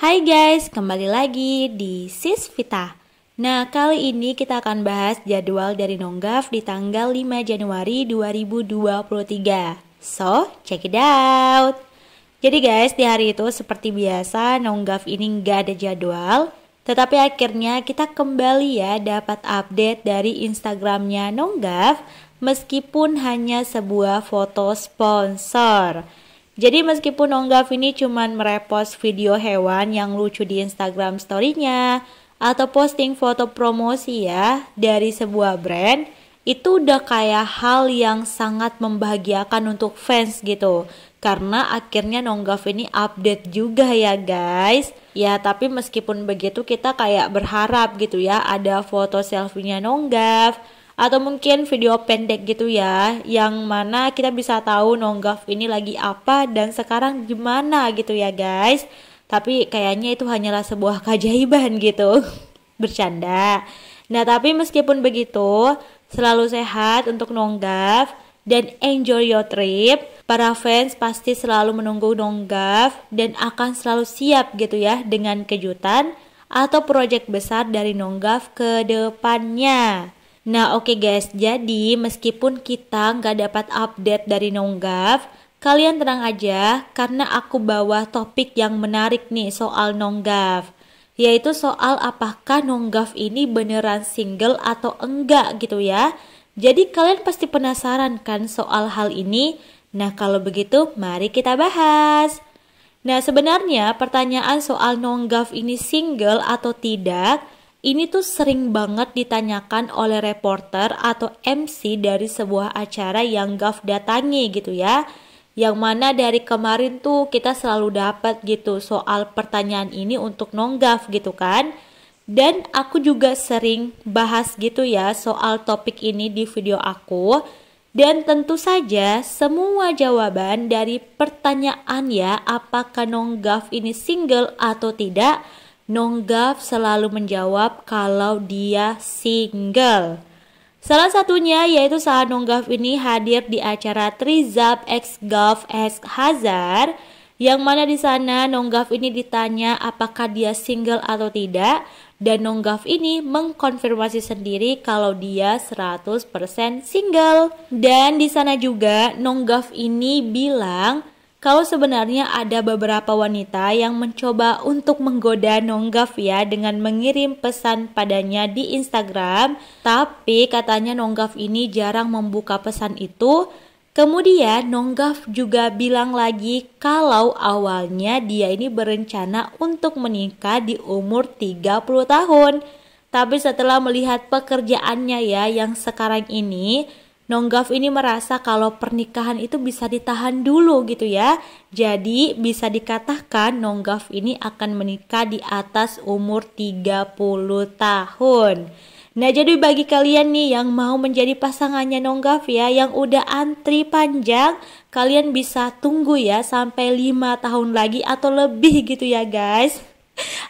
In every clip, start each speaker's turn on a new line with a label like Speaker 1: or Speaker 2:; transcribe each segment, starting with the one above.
Speaker 1: Hai guys, kembali lagi di Sis Vita. Nah, kali ini kita akan bahas jadwal dari Nonggaf di tanggal 5 Januari 2023. So, check it out. Jadi guys, di hari itu seperti biasa Nonggaf ini nggak ada jadwal, tetapi akhirnya kita kembali ya dapat update dari Instagramnya Nonggaf meskipun hanya sebuah foto sponsor. Jadi meskipun Nonggaf ini cuman merepost video hewan yang lucu di Instagram story-nya atau posting foto promosi ya dari sebuah brand, itu udah kayak hal yang sangat membahagiakan untuk fans gitu. Karena akhirnya Nonggaf ini update juga ya guys. Ya tapi meskipun begitu kita kayak berharap gitu ya ada foto selfie-nya Nonggaf atau mungkin video pendek gitu ya yang mana kita bisa tahu nonggaf ini lagi apa dan sekarang gimana gitu ya guys tapi kayaknya itu hanyalah sebuah keajaiban gitu bercanda nah tapi meskipun begitu selalu sehat untuk nonggaf dan enjoy your trip. Para fans pasti selalu menunggu Nonggaf dan akan selalu siap gitu ya dengan kejutan atau proyek besar dari Nonggaf ke depannya. Nah oke okay guys, jadi meskipun kita nggak dapat update dari Nonggaf, kalian tenang aja karena aku bawa topik yang menarik nih soal Nonggaf. Yaitu soal apakah Nonggaf ini beneran single atau enggak gitu ya. Jadi kalian pasti penasaran kan soal hal ini? Nah kalau begitu mari kita bahas. Nah sebenarnya pertanyaan soal Nonggaf ini single atau tidak – ini tuh sering banget ditanyakan oleh reporter atau MC dari sebuah acara yang Gav datangi gitu ya. Yang mana dari kemarin tuh kita selalu dapat gitu soal pertanyaan ini untuk nonggaf gitu kan. Dan aku juga sering bahas gitu ya soal topik ini di video aku. Dan tentu saja semua jawaban dari pertanyaan ya apakah Nonggaf ini single atau tidak Nonggaf selalu menjawab kalau dia single. Salah satunya yaitu saat Nonggaf ini hadir di acara Trizab X Golf X Hazard yang mana di sana Nonggaf ini ditanya apakah dia single atau tidak dan Nonggaf ini mengkonfirmasi sendiri kalau dia 100% single. Dan di sana juga Nonggaf ini bilang kalau sebenarnya ada beberapa wanita yang mencoba untuk menggoda Nonggaf ya dengan mengirim pesan padanya di Instagram, tapi katanya Nonggaf ini jarang membuka pesan itu. Kemudian Nonggaf juga bilang lagi kalau awalnya dia ini berencana untuk menikah di umur 30 tahun. Tapi setelah melihat pekerjaannya ya yang sekarang ini, Nonggaf ini merasa kalau pernikahan itu bisa ditahan dulu gitu ya. Jadi bisa dikatakan Nonggaf ini akan menikah di atas umur 30 tahun. Nah jadi bagi kalian nih yang mau menjadi pasangannya Nonggaf ya yang udah antri panjang kalian bisa tunggu ya sampai 5 tahun lagi atau lebih gitu ya guys.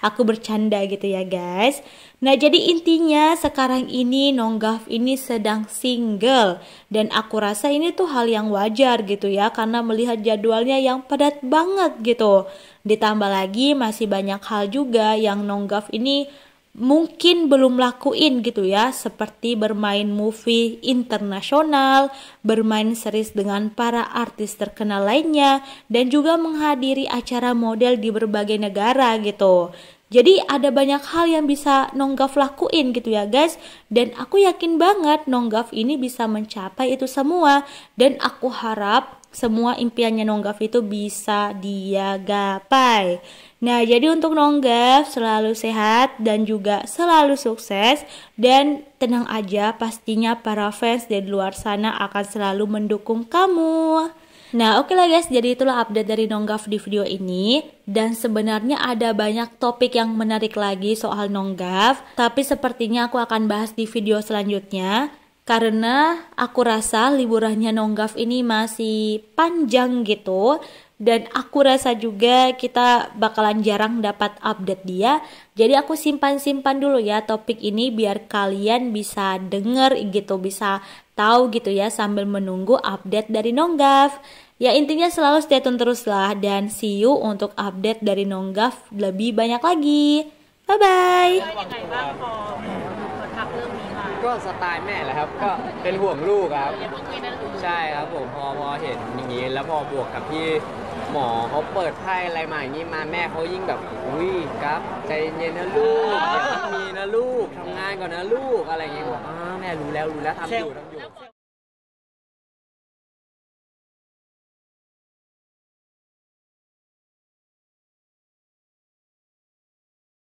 Speaker 1: Aku bercanda gitu ya guys. Nah jadi intinya sekarang ini Nonggaf ini sedang single dan aku rasa ini tuh hal yang wajar gitu ya karena melihat jadwalnya yang padat banget gitu. Ditambah lagi masih banyak hal juga yang Nonggaf ini mungkin belum lakuin gitu ya seperti bermain movie internasional, bermain series dengan para artis terkenal lainnya dan juga menghadiri acara model di berbagai negara gitu. Jadi ada banyak hal yang bisa Nonggaf lakuin gitu ya guys. Dan aku yakin banget Nonggaf ini bisa mencapai itu semua. Dan aku harap semua impiannya Nonggaf itu bisa dia gapai. Nah jadi untuk Nonggaf selalu sehat dan juga selalu sukses. Dan tenang aja pastinya para fans dari luar sana akan selalu mendukung kamu. Nah oke okay lah guys, jadi itulah update dari Nonggaf di video ini Dan sebenarnya ada banyak topik yang menarik lagi soal Nonggaf Tapi sepertinya aku akan bahas di video selanjutnya Karena aku rasa liburannya Nonggaf ini masih panjang gitu dan aku rasa juga kita bakalan jarang dapat update dia. Jadi aku simpan-simpan dulu ya topik ini biar kalian bisa denger gitu, bisa tahu gitu ya sambil menunggu update dari Nonggaf. Ya intinya selalu stay tune terus lah dan see you untuk update dari Nonggaf lebih banyak lagi. Bye bye. หมอเขาเปิดไพ่อะไรมาอย่างนี้ มาแม่เขายิ่งแบบ อุ้ยครับ ใจเย็นนะลูกอย่างมีนะลูกทำงานก่อนนะลูกอะไรอย่างเงี้ยอแม่รู้แล้วรู้แล้วทำอยู่ทำอยู่